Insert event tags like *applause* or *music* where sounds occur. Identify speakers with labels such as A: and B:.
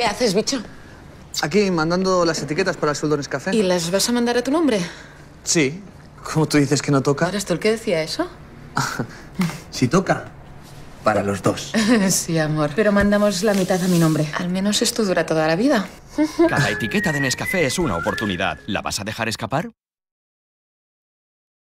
A: ¿Qué haces,
B: bicho? Aquí, mandando las etiquetas para el
C: Soldones
D: Café. ¿Y las vas a mandar a tu nombre?
C: Sí. Como tú dices que no toca. ¿Eres tú el que
D: decía eso? *laughs*
C: si toca, para los dos.
D: *laughs* sí, amor. Pero mandamos la mitad a mi nombre. Al menos esto dura toda la vida.
E: Cada etiqueta de Nescafé es una oportunidad. ¿La vas a dejar escapar?